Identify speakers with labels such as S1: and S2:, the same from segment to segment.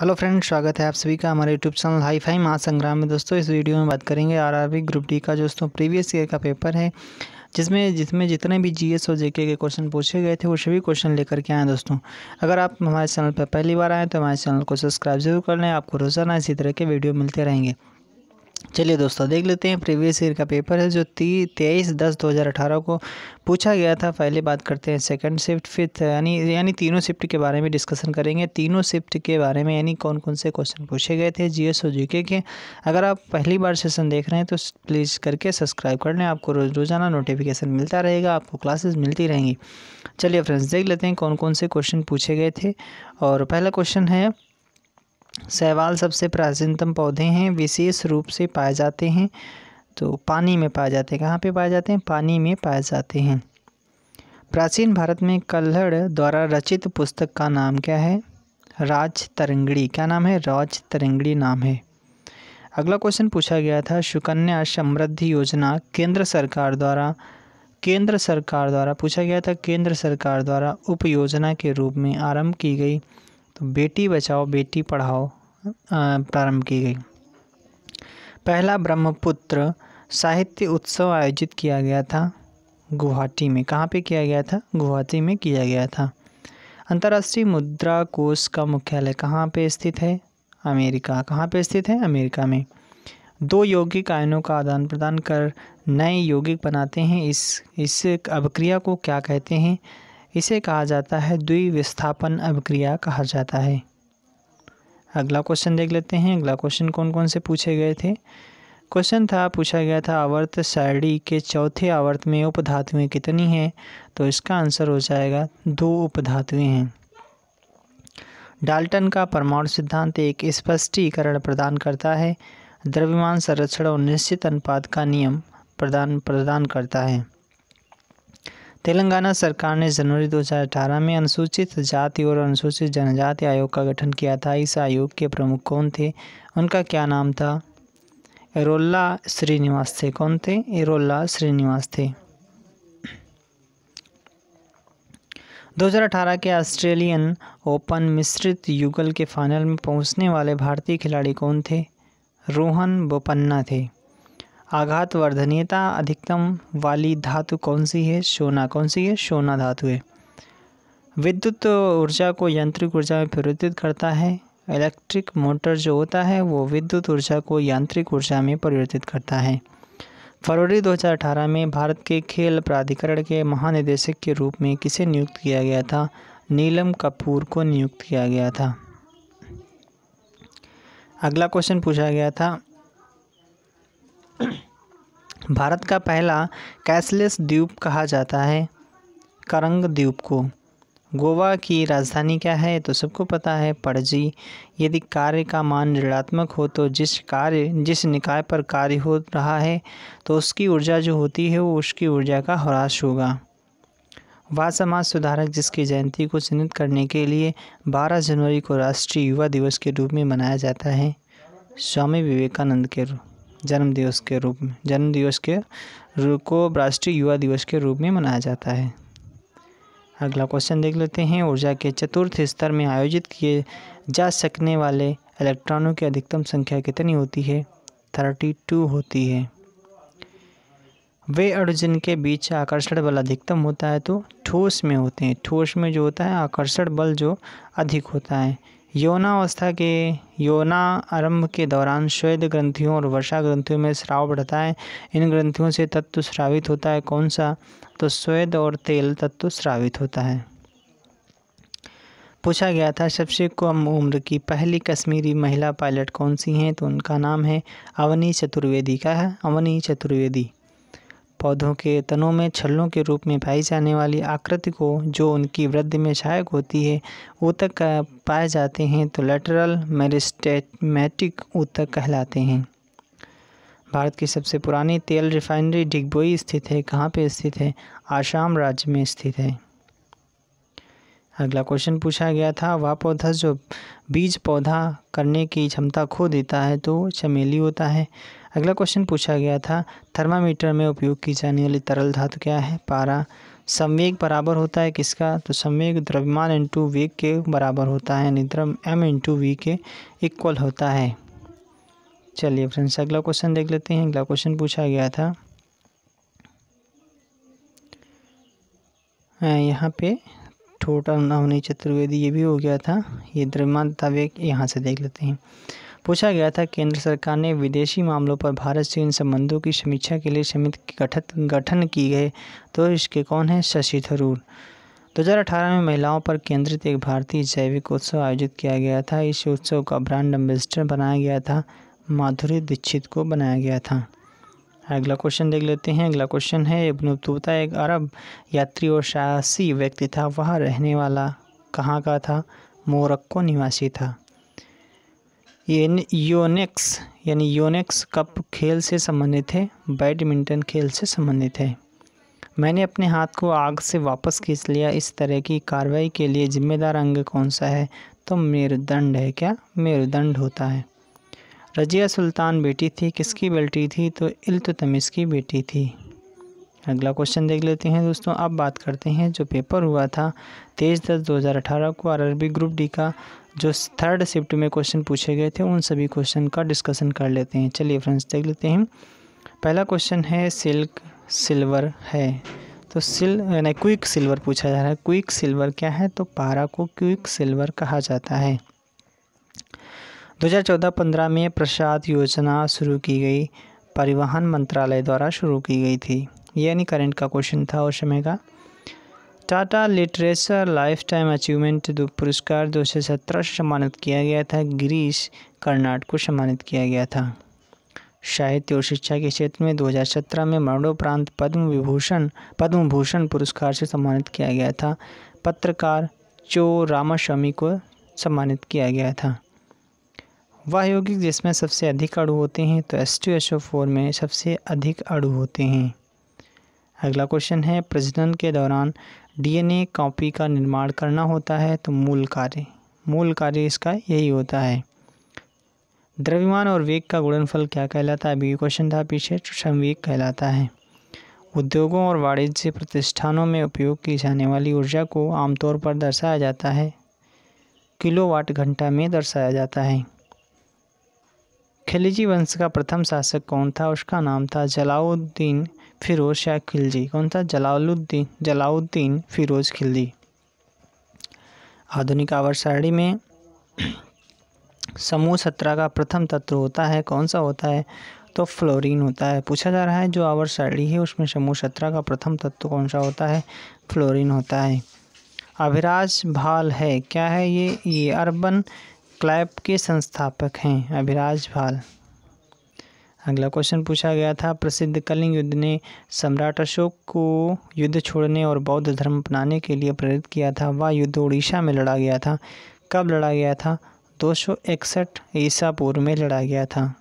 S1: hello friends स्वागत है आप सभी का हमारे यूट्यूब चैनल हाई फाई महा संग्राम में दोस्तों इस वीडियो में बात करेंगे आरआरबी ग्रुप डी का दोस्तों प्रीवियस ईयर का पेपर है जिसमें जिसमें जितने भी जीएस और जेके के क्वेश्चन पूछे गए थे वो सभी क्वेश्चन लेकर के आए दोस्तों अगर आप हमारे चैनल पर पहली बार आएँ तो हमारे चैनल को सब्सक्राइब जरूर कर लें आपको रोज़ाना इसी तरह के वीडियो मिलते रहेंगे चलिए दोस्तों देख लेते हैं प्रीवियस ईयर का पेपर है जो ती तेईस दस दो हज़ार अठारह को पूछा गया था पहले बात करते हैं सेकंड शिफ्ट फिफ्थ यानी यानी तीनों शिफ्ट के बारे में डिस्कशन करेंगे तीनों शिफ्ट के बारे में यानी कौन कौन से क्वेश्चन पूछे गए थे जी एस के के अगर आप पहली बार सेशन देख रहे हैं तो प्लीज़ करके सब्सक्राइब कर लें आपको रोज रोज़ाना नोटिफिकेशन मिलता रहेगा आपको क्लासेज मिलती रहेंगी चलिए फ्रेंड्स देख लेते हैं कौन कौन से क्वेश्चन पूछे गए थे और पहला क्वेश्चन है शैवाल सबसे प्राचीनतम पौधे हैं विशेष रूप से पाए जाते हैं तो पानी में पाए जाते हैं कहाँ पे पाए जाते हैं पानी में पाए जाते हैं प्राचीन भारत में कल्हड़ द्वारा रचित पुस्तक का नाम क्या है राज तरंगड़ी क्या नाम है राज तरंगड़ी नाम है अगला क्वेश्चन पूछा गया था सुकन्या समृद्धि योजना केंद्र सरकार द्वारा केंद्र सरकार द्वारा पूछा गया था केंद्र सरकार द्वारा उप योजना के रूप में आरंभ की गई तो बेटी बचाओ बेटी पढ़ाओ प्रारंभ की गई पहला ब्रह्मपुत्र साहित्य उत्सव आयोजित किया गया था गुवाहाटी में कहाँ पे किया गया था गुवाहाटी में किया गया था अंतर्राष्ट्रीय मुद्रा कोष का मुख्यालय कहाँ पे स्थित है अमेरिका कहाँ पे स्थित है अमेरिका में दो यौगिक आयनों का आदान प्रदान कर नए यौगिक बनाते हैं इस इस अभिक्रिया को क्या कहते हैं इसे कहा जाता है द्विविस्थापन अभिक्रिया कहा जाता है अगला क्वेश्चन देख लेते हैं अगला क्वेश्चन कौन कौन से पूछे गए थे क्वेश्चन था पूछा गया था आवर्त सारणी के चौथे आवर्त में उपधातुएँ कितनी हैं तो इसका आंसर हो जाएगा दो उपधातुएँ हैं डाल्टन का परमाणु सिद्धांत एक स्पष्टीकरण प्रदान करता है द्रव्यमान संरक्षण और निश्चित अनुपात का नियम प्रदान प्रदान करता है तेलंगाना सरकार ने जनवरी 2018 में अनुसूचित जाति और अनुसूचित जनजाति आयोग का गठन किया था इस आयोग के प्रमुख कौन थे उनका क्या नाम था एरोल्ला श्रीनिवास थे कौन थे एरोल्ला श्रीनिवास थे 2018 के ऑस्ट्रेलियन ओपन मिश्रित युगल के फाइनल में पहुंचने वाले भारतीय खिलाड़ी कौन थे रोहन बोपन्ना थे आघात वर्धनीयता अधिकतम वाली धातु कौन सी है सोना कौन सी है सोना धातु है विद्युत ऊर्जा को यांत्रिक ऊर्जा में परिवर्तित करता है इलेक्ट्रिक मोटर जो होता है वो विद्युत ऊर्जा को यांत्रिक ऊर्जा में परिवर्तित करता है फरवरी 2018 में भारत के खेल प्राधिकरण के महानिदेशक के रूप में किसे नियुक्त किया गया था नीलम कपूर को नियुक्त किया गया था अगला क्वेश्चन पूछा गया था भारत का पहला कैशलेस द्वीप कहा जाता है करंग द्वीप को गोवा की राजधानी क्या है तो सबको पता है पड़जी यदि कार्य का मान ऋणात्मक हो तो जिस कार्य जिस निकाय पर कार्य हो रहा है तो उसकी ऊर्जा जो होती है वो उसकी ऊर्जा का ह्रास होगा वह समाज सुधारक जिसकी जयंती को चिन्हित करने के लिए 12 जनवरी को राष्ट्रीय युवा दिवस के रूप में मनाया जाता है स्वामी विवेकानंद के रूप जन्म दिवस के रूप में जन्म दिवस के को राष्ट्रीय युवा दिवस के रूप में मनाया जाता है अगला क्वेश्चन देख लेते हैं ऊर्जा के चतुर्थ स्तर में आयोजित किए जा सकने वाले इलेक्ट्रॉनों की अधिकतम संख्या कितनी होती है थर्टी टू होती है वे अर्जुन के बीच आकर्षण बल अधिकतम होता है तो ठोस में होते हैं ठोस में जो होता है आकर्षण बल जो अधिक होता है यौनावस्था के यौना आरंभ के दौरान श्वेत ग्रंथियों और वर्षा ग्रंथियों में स्राव बढ़ता है इन ग्रंथियों से तत्व स्रावित होता है कौन सा तो श्वेद और तेल तत्व स्रावित होता है पूछा गया था सबसे कम उम्र की पहली कश्मीरी महिला पायलट कौन सी हैं तो उनका नाम है अवनी चतुर्वेदी का है अवनी चतुर्वेदी पौधों के तनों में छल्लों के रूप में पाई जाने वाली आकृति को जो उनकी वृद्धि में सहायक होती है ऊतक पाए जाते हैं तो लेटरल मेरिस्टेमेटिक ऊतक कहलाते हैं भारत की सबसे पुरानी तेल रिफाइनरी डिगबोई स्थित है कहाँ पे स्थित है आसाम राज्य में स्थित है अगला क्वेश्चन पूछा गया था वह पौधा जो बीज पौधा करने की क्षमता खो देता है तो चमेली होता है अगला क्वेश्चन पूछा गया था थर्मामीटर में उपयोग की जाने वाली तरल धातु क्या है पारा संवेग बराबर होता है किसका तो संवेग द्रव्यमान इंटू वेग के बराबर होता है यानी द्रव एम इंटू वी के इक्वल होता है चलिए फ्रेंड्स अगला क्वेश्चन देख लेते हैं अगला क्वेश्चन पूछा गया था यहाँ पे टोटल नवनी चतुर्वेदी ये भी हो गया था ये द्रव्यमान तवेग यहाँ से देख लेते हैं पूछा गया था केंद्र सरकार ने विदेशी मामलों पर भारत चीन संबंधों की समीक्षा के लिए समिति गठित गठन की गए तो इसके कौन हैं शशि थरूर 2018 में महिलाओं पर केंद्रित एक भारतीय जैविक उत्सव आयोजित किया गया था इस उत्सव का ब्रांड एम्बेसडर बनाया गया था माधुरी दीक्षित को बनाया गया था अगला क्वेश्चन देख लेते हैं अगला क्वेश्चन है इब्न तूता एक अरब यात्री और साहसी व्यक्ति था वह रहने वाला कहाँ का था मोरक्को निवासी था योनेक्स यानी योनेक्स कप खेल से संबंधित है बैडमिंटन खेल से संबंधित है मैंने अपने हाथ को आग से वापस खींच लिया इस तरह की कार्रवाई के लिए जिम्मेदार अंग कौन सा है तो मेरुदंड है क्या मेरुदंड होता है रजिया सुल्तान बेटी थी किसकी बेटी थी तो इल्तुतमिश की बेटी थी अगला क्वेश्चन देख लेते हैं दोस्तों अब बात करते हैं जो पेपर हुआ था तेईस दस दो हज़ार अठारह को आरआरबी ग्रुप डी का जो थर्ड शिफ्ट में क्वेश्चन पूछे गए थे उन सभी क्वेश्चन का डिस्कशन कर लेते हैं चलिए फ्रेंड्स देख लेते हैं पहला क्वेश्चन है सिल्क सिल्वर है तो सिल यानी क्विक सिल्वर पूछा जा रहा है क्विक सिल्वर क्या है तो पारा को क्विक सिल्वर कहा जाता है 2014-15 में प्रसाद योजना शुरू की गई परिवहन मंत्रालय द्वारा शुरू की गई थी यानी करंट का क्वेश्चन था उस समय का Tata literature lifetime achievement पुरस्कार दो सौ सत्रह सम्मानित किया गया था ग्रीस कर्नाट को सम्मानित किया गया था साहित्य और शिक्षा के क्षेत्र में 2017 में मरणोपरांत पद्म विभूषण पद्म भूषण पुरस्कार से सम्मानित किया गया था पत्रकार चो रामास्वामी को सम्मानित किया गया था वह यौगिक जिसमें सबसे अधिक अड़ू होते हैं तो S two S O four में सबसे अधिक अड़ू होते हैं अगला क्वेश्चन है प्रजनन के दौरान डीएनए कॉपी का निर्माण करना होता है तो मूल कार्य मूल कार्य इसका यही होता है द्रव्यमान और वेग का गुणनफल क्या कहलाता है अभी क्वेश्चन था पीछे तो कहलाता है उद्योगों और वाणिज्य प्रतिष्ठानों में उपयोग की जाने वाली ऊर्जा को आमतौर पर दर्शाया जाता है किलोवाट घंटा में दर्शाया जाता है खिलजी वंश का प्रथम शासक कौन था उसका नाम था जलाउद्दीन फिरोज शाह खिलजी कौन था जलालुद्दीन जलाउद्दीन फिरोज खिलजी आधुनिक आवर्त सारणी में समूह सत्रह का प्रथम तत्व होता है कौन सा होता है तो फ्लोरीन होता है पूछा जा रहा है जो आवर्त सारणी है उसमें समूह सत्रह का प्रथम तत्व कौन सा होता है फ्लोरीन होता है अभिराज भाल है क्या है ये ये अर्बन क्लैब के संस्थापक हैं अभिराज भाल अगला क्वेश्चन पूछा गया था प्रसिद्ध कलिंग युद्ध ने सम्राट अशोक को युद्ध छोड़ने और बौद्ध धर्म अपनाने के लिए प्रेरित किया था वह युद्ध उड़ीसा में लड़ा गया था कब लड़ा गया था दो सौ इकसठ ईसा पूर्व में लड़ा गया था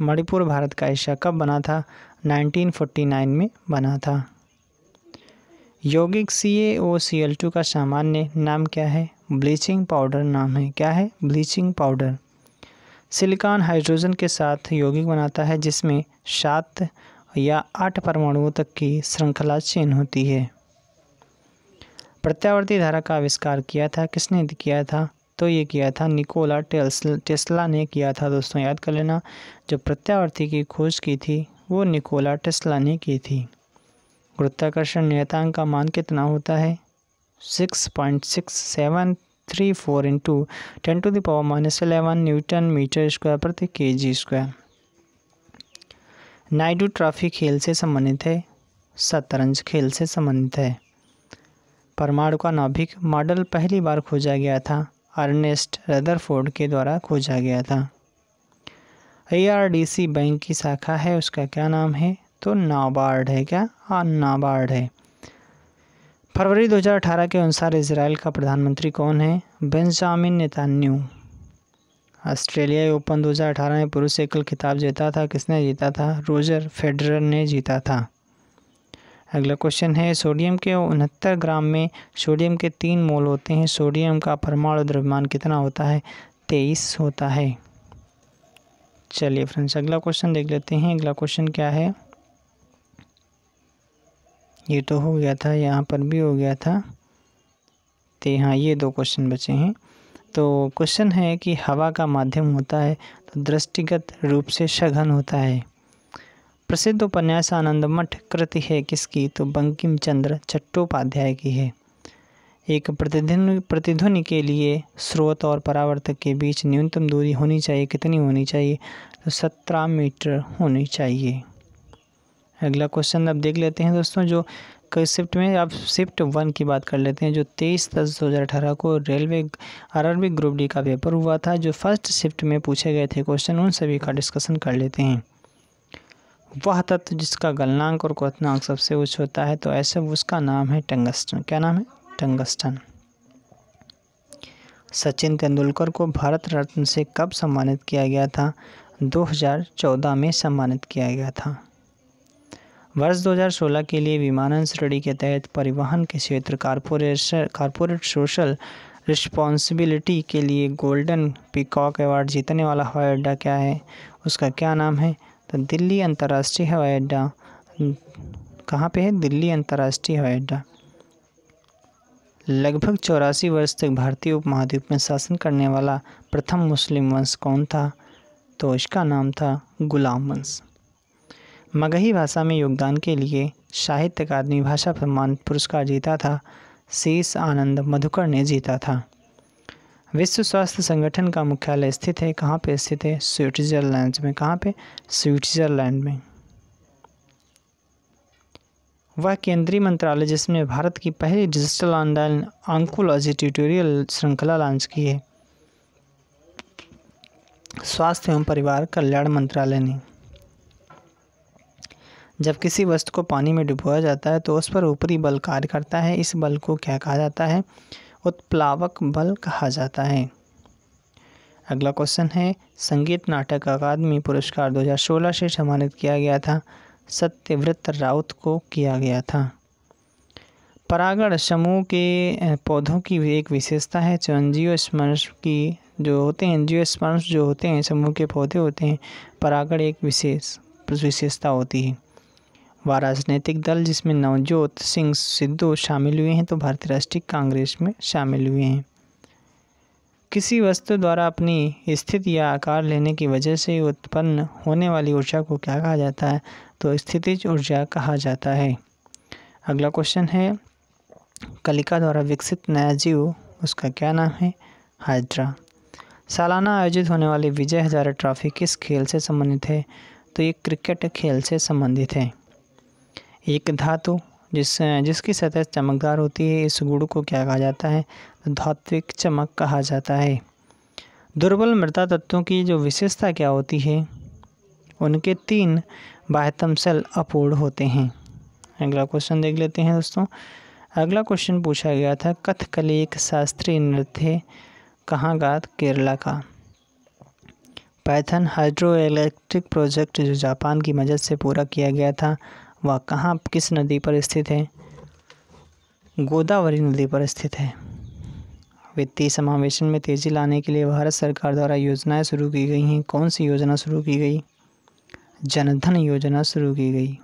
S1: मणिपुर भारत का हिस्सा कब बना था 1949 में बना था यौगिक सी ए ओ सी एल टू का सामान्य नाम क्या है ब्लीचिंग पाउडर नाम है क्या है ब्लीचिंग पाउडर सिलिकॉन हाइड्रोजन के साथ यौगिक बनाता है जिसमें सात या आठ परमाणुओं तक की श्रृंखला चेन होती है प्रत्यावर्ती धारा का आविष्कार किया था किसने किया था तो ये किया था निकोला टेस्ला ने किया था दोस्तों याद कर लेना जो प्रत्यावर्ती की खोज की थी वो निकोला टेस्ला ने की थी गुरुत्वाकर्षण नियतांक का मान कितना होता है six point six seven three four into ten to the power minus eleven newton metre square प्रति के जी स्क्वायर नायडू ट्रॉफी खेल से संबंधित है शतरंज खेल से संबंधित है परमाणु का नाभिक मॉडल पहली बार खोजा गया था अर्नेस्ट रदरफोर्ड के द्वारा खोजा गया था एआरडीसी बैंक की शाखा है उसका क्या नाम है तो नाबार्ड है क्या नाबार्ड है फरवरी 2018 के अनुसार इसराइल का प्रधानमंत्री कौन है बेंजामिन नेतान्यू ऑस्ट्रेलियाई ओपन 2018 में पुरुष एकल खिताब जीता था किसने जीता था रोजर फेडरर ने जीता था अगला क्वेश्चन है सोडियम के उनहत्तर ग्राम में सोडियम के तीन मोल होते हैं सोडियम का परमाणु द्रव्यमान कितना होता है तेईस होता है चलिए फ्रेंड्स अगला क्वेश्चन देख लेते हैं अगला क्वेश्चन क्या है ये तो हो गया था यहाँ पर भी हो गया था तो हाँ ये दो क्वेश्चन बचे हैं तो क्वेश्चन है कि हवा का माध्यम होता है तो दृष्टिगत रूप से सघन होता है प्रसिद्ध उपन्यास आनंद मठ कृति है किसकी तो बंकिम चंद्र चट्टोपाध्याय की है एक प्रतिध्वन प्रतिध्वनि के लिए स्रोत और परावर्तक के बीच न्यूनतम दूरी होनी चाहिए कितनी होनी चाहिए तो सत्रह मीटर होनी चाहिए अगला क्वेश्चन अब देख लेते हैं दोस्तों जो शिफ्ट में आप शिफ्ट वन की बात कर लेते हैं जो तेईस दस दो हज़ार अठारह को रेलवे आरआरबी ग्रुप डी का पेपर हुआ था जो फर्स्ट शिफ्ट में पूछे गए थे क्वेश्चन उन सभी का डिस्कशन कर लेते हैं वह तत्व जिसका गलनांक और क्वनांक सबसे उच्च होता है तो ऐसे उसका नाम है टंगस्टन क्या नाम है टंगस्टन सचिन तेंदुलकर को भारत रत्न से कब सम्मानित किया गया था चौदह में सम्मानित किया गया था वर्ष 2016 के लिए विमानन श्रेणी के तहत परिवहन के क्षेत्र कारपोरेशन कारपोरेट सोशल रिस्पॉन्सिबिलिटी के लिए गोल्डन पिकॉक अवार्ड जीतने वाला हवाई अड्डा क्या है उसका क्या नाम है तो दिल्ली अंतर्राष्ट्रीय हवाई अड्डा कहाँ पे है दिल्ली अंतर्राष्ट्रीय हवाई अड्डा लगभग चौरासी वर्ष तक भारतीय उपमहाद्वीप में शासन करने वाला प्रथम मुस्लिम वंश कौन था तो इसका नाम था गुलाम वंश मगही भाषा में योगदान के लिए साहित्य अकादमी भाषा सम्मान पुरस्कार जीता था शीस आनंद मधुकर ने जीता था विश्व स्वास्थ्य संगठन का मुख्यालय स्थित है कहाँ पे स्थित है स्विट्ज़रलैंड में कहाँ पे स्विट्ज़रलैंड में वह केंद्रीय मंत्रालय जिसने भारत की पहली डिजिटल ऑनलाइन आंकोलॉजी ट्यूटोरियल श्रृंखला लॉन्च की है स्वास्थ्य एवं परिवार कल्याण मंत्रालय ने जब किसी वस्तु को पानी में डुबोया जाता है तो उस पर ऊपरी बल कार्य करता है इस बल को क्या कहा जाता है उत्प्लावक बल कहा जाता है अगला क्वेश्चन है संगीत नाटक अकादमी पुरस्कार 2016 से सम्मानित किया गया था सत्यव्रत राउत को किया गया था परागण समूह के पौधों की एक विशेषता है जो एनजीओ स्पर्श की जो होते हैं एनजीओ स्पर्श जो होते हैं समूह के पौधे होते हैं परागण एक विशेष विशेषता होती है व राजनीतिक दल जिसमें नवजोत सिंह सिद्धू शामिल हुए हैं तो भारतीय राष्ट्रीय कांग्रेस में शामिल हुए हैं किसी वस्तु द्वारा अपनी स्थिति या आकार लेने की वजह से उत्पन्न होने वाली ऊर्जा को क्या कहा जाता है तो स्थितिज ऊर्जा कहा जाता है अगला क्वेश्चन है कलिका द्वारा विकसित नया जीव उसका क्या नाम है हाइड्रा सालाना आयोजित होने वाली विजय हजारा ट्रॉफी किस खेल से संबंधित है तो ये क्रिकेट खेल से संबंधित है एक धातु जिस जिसकी सतह चमकदार होती है इस गुड़ को क्या कहा जाता है धात्विक चमक कहा जाता है दुर्बल मृदा तत्वों की जो विशेषता क्या होती है उनके तीन बाह्यतम सेल अपूर्ण होते हैं अगला क्वेश्चन देख लेते हैं दोस्तों अगला क्वेश्चन पूछा गया था कथकली एक शास्त्रीय नृत्य कहाँ का केरला का पैथन हाइड्रो इलेक्ट्रिक प्रोजेक्ट जो जापान की मदद से पूरा किया गया था वह कहाँ किस नदी पर स्थित है गोदावरी नदी पर स्थित है वित्तीय समावेशन में तेजी लाने के लिए भारत सरकार द्वारा योजनाएं शुरू की गई हैं कौन सी योजना शुरू की गई जनधन योजना शुरू की गई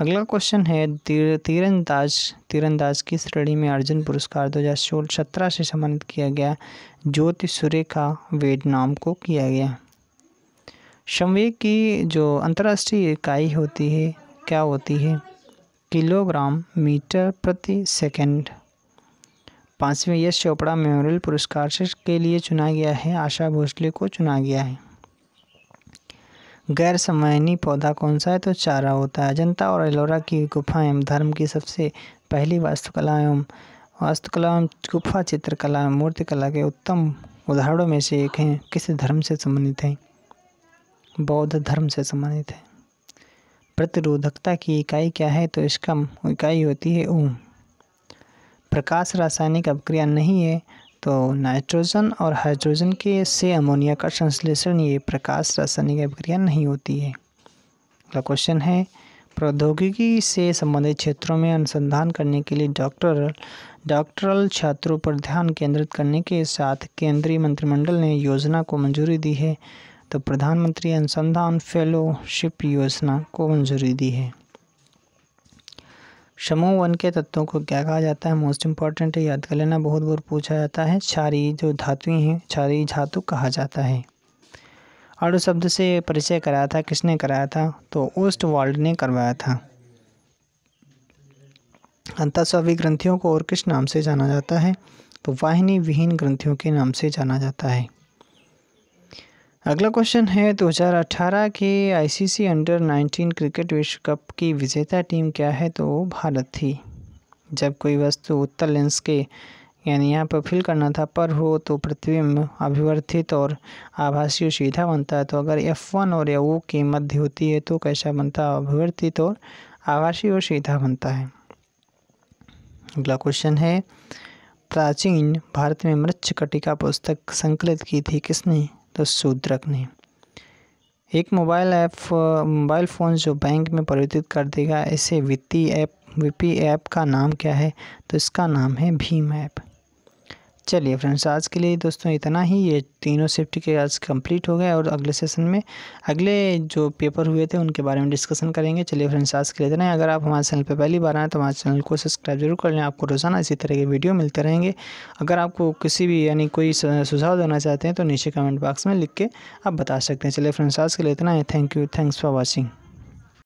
S1: अगला क्वेश्चन है तीर तीरंदाज तीरंदाज की श्रेणी में अर्जुन पुरस्कार दो हज़ार सोलह सत्रह से सम्मानित किया गया ज्योति सूर्य का वेद नाम को किया गया संवेग की जो अंतर्राष्ट्रीय इकाई होती है क्या होती है किलोग्राम मीटर प्रति सेकंड पाँचवें यश चोपड़ा मेमोरियल पुरस्कार के लिए चुना गया है आशा भोसले को चुना गया है गैर समयनी पौधा कौन सा है तो चारा होता है अजंता और एलोरा की गुफाएं धर्म की सबसे पहली वास्तुकला एवं वास्तुकला एवं गुफा चित्रकला मूर्तिकला के उत्तम उदाहरणों में से एक हैं किस धर्म से संबंधित हैं बौद्ध धर्म से संबंधित है प्रतिरोधकता की इकाई क्या है तो इसका इकाई होती है ओम प्रकाश रासायनिक अपक्रिया नहीं है तो नाइट्रोजन और हाइड्रोजन के से अमोनिया का संश्लेषण ये प्रकाश रासायनिक अपक्रिया नहीं होती है अगला क्वेश्चन है प्रौद्योगिकी से संबंधित क्षेत्रों में अनुसंधान करने के लिए डॉक्टर डॉक्टरल छात्रों पर ध्यान केंद्रित करने के साथ केंद्रीय मंत्रिमंडल ने योजना को मंजूरी दी है तो प्रधानमंत्री अनुसंधान फेलोशिप योजना को मंजूरी दी है समूह वन के तत्वों को क्या कहा जाता है मोस्ट इम्पॉर्टेंट है याद कर लेना बहुत बार पूछा जाता है क्षारी जो धातुएं हैं क्षारी धातु कहा जाता है आड़ू शब्द से परिचय कराया था किसने कराया था तो ओस्ट वर्ल्ड ने करवाया था सभी ग्रंथियों को और किस नाम से जाना जाता है तो वाहिनी विहीन ग्रंथियों के नाम से जाना जाता है अगला क्वेश्चन है 2018 के आईसीसी अंडर 19 क्रिकेट विश्व कप की विजेता टीम क्या है तो भारत थी जब कोई वस्तु उत्तर लेंस के यानी यहाँ पर फिल करना था पर हो तो प्रतिबिंब अभिवर्तित और आभासीय सीधा बनता है तो अगर एफ वन और ओ की मध्य होती है तो कैसा बनता है अभिवर्तित और आभासीय और सीधा बनता है अगला क्वेश्चन है प्राचीन भारत में मृक्ष कटिका पुस्तक संकलित की थी किसने द शूद्रक ने एक मोबाइल ऐप मोबाइल फ़ोन जो बैंक में परिवर्तित कर देगा ऐसे वित्तीय ऐप वीपी ऐप का नाम क्या है तो इसका नाम है भीम ऐप चलिए फ्रेंड्स आज के लिए दोस्तों इतना ही ये तीनों शिफ्ट के आज कंप्लीट हो गए और अगले सेशन में अगले जो पेपर हुए थे उनके बारे में डिस्कशन करेंगे चलिए फ्रेंड्स आज के लिए इतना ही अगर आप हमारे चैनल पर पहली बार आएँ तो हमारे चैनल को सब्सक्राइब जरूर कर लें आपको रोज़ाना इसी तरह के वीडियो मिलते रहेंगे अगर आपको किसी भी यानी कोई सुझाव देना चाहते हैं तो नीचे कमेंट बॉक्स में लिख के आप बता सकते हैं चलिए फ्रेंड्स आज के लिए इतना है thank you thanks for watching